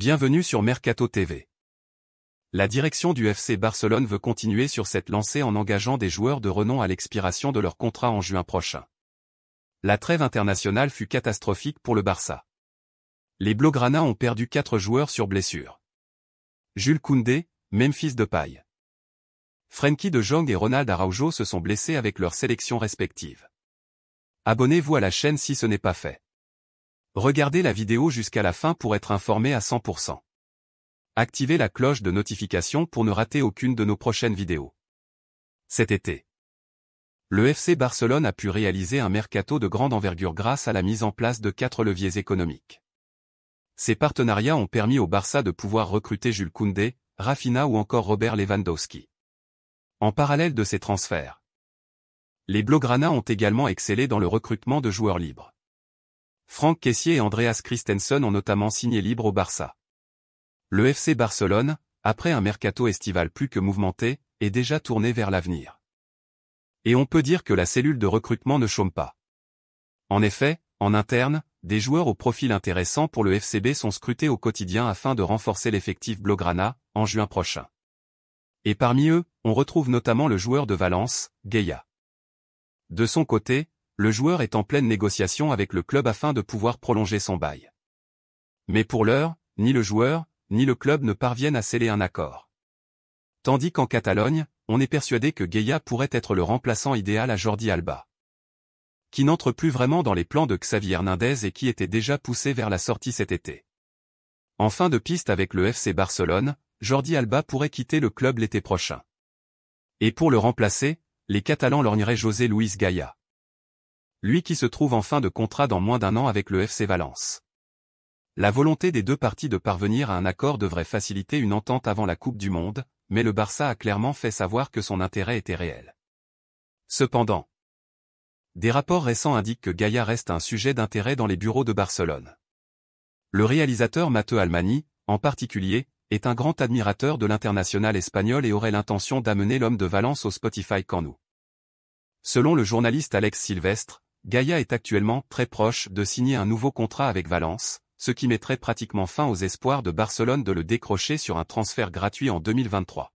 Bienvenue sur Mercato TV. La direction du FC Barcelone veut continuer sur cette lancée en engageant des joueurs de renom à l'expiration de leur contrat en juin prochain. La trêve internationale fut catastrophique pour le Barça. Les Blaugrana ont perdu quatre joueurs sur blessure. Jules Koundé, Memphis Depay. Frenkie de Jong et Ronald Araujo se sont blessés avec leurs sélections respectives. Abonnez-vous à la chaîne si ce n'est pas fait. Regardez la vidéo jusqu'à la fin pour être informé à 100%. Activez la cloche de notification pour ne rater aucune de nos prochaines vidéos. Cet été. Le FC Barcelone a pu réaliser un mercato de grande envergure grâce à la mise en place de quatre leviers économiques. Ces partenariats ont permis au Barça de pouvoir recruter Jules Koundé, Rafinha ou encore Robert Lewandowski. En parallèle de ces transferts, les Blaugrana ont également excellé dans le recrutement de joueurs libres. Franck Kessier et Andreas Christensen ont notamment signé libre au Barça. Le FC Barcelone, après un mercato estival plus que mouvementé, est déjà tourné vers l'avenir. Et on peut dire que la cellule de recrutement ne chôme pas. En effet, en interne, des joueurs au profil intéressant pour le FCB sont scrutés au quotidien afin de renforcer l'effectif Blaugrana, en juin prochain. Et parmi eux, on retrouve notamment le joueur de Valence, Gaya. De son côté, le joueur est en pleine négociation avec le club afin de pouvoir prolonger son bail. Mais pour l'heure, ni le joueur, ni le club ne parviennent à sceller un accord. Tandis qu'en Catalogne, on est persuadé que Gaia pourrait être le remplaçant idéal à Jordi Alba. Qui n'entre plus vraiment dans les plans de Xavier Hernandez et qui était déjà poussé vers la sortie cet été. En fin de piste avec le FC Barcelone, Jordi Alba pourrait quitter le club l'été prochain. Et pour le remplacer, les Catalans lorgneraient José Luis Gaia lui qui se trouve en fin de contrat dans moins d'un an avec le FC Valence. La volonté des deux parties de parvenir à un accord devrait faciliter une entente avant la Coupe du Monde, mais le Barça a clairement fait savoir que son intérêt était réel. Cependant, des rapports récents indiquent que Gaïa reste un sujet d'intérêt dans les bureaux de Barcelone. Le réalisateur Matteo Almani, en particulier, est un grand admirateur de l'international espagnol et aurait l'intention d'amener l'homme de Valence au Spotify nous Selon le journaliste Alex Silvestre, Gaïa est actuellement très proche de signer un nouveau contrat avec Valence, ce qui mettrait pratiquement fin aux espoirs de Barcelone de le décrocher sur un transfert gratuit en 2023.